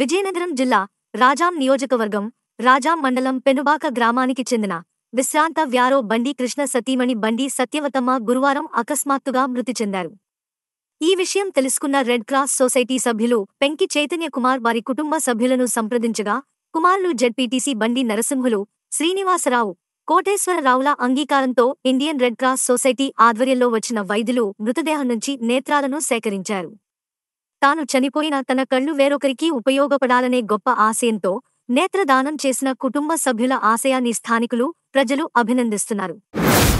విజయనగరం జిల్లా రాజాం నియోజకవర్గం రాజాం మండలం పెనుబాక గ్రామానికి చెందిన విశ్రాంత వ్యారో బండి కృష్ణ సతీమణి బండి సత్యవతమ్మ గురువారం అకస్మాత్తుగా మృతి చెందారు ఈ విషయం తెలుసుకున్న రెడ్ క్రాస్ సొసైటీ సభ్యులు పెంకి చైతన్య కుమార్ వారి కుటుంబ సభ్యులను సంప్రదించగా కుమారులు జెడ్పీటీసీ బండి నరసింహులు శ్రీనివాసరావు కోటేశ్వరరావుల అంగీకారంతో ఇండియన్ రెడ్ క్రాస్ సొసైటీ ఆధ్వర్యంలో వచ్చిన వైద్యులు మృతదేహం నుంచి నేత్రాలను సేకరించారు తాను చనిపోయిన తన కళ్ళు వేరొకరికి ఉపయోగపడాలనే గొప్ప ఆశయంతో నేత్రదానం చేసిన కుటుంబ సభ్యుల ఆశయాన్ని స్థానికులు ప్రజలు అభినందిస్తున్నారు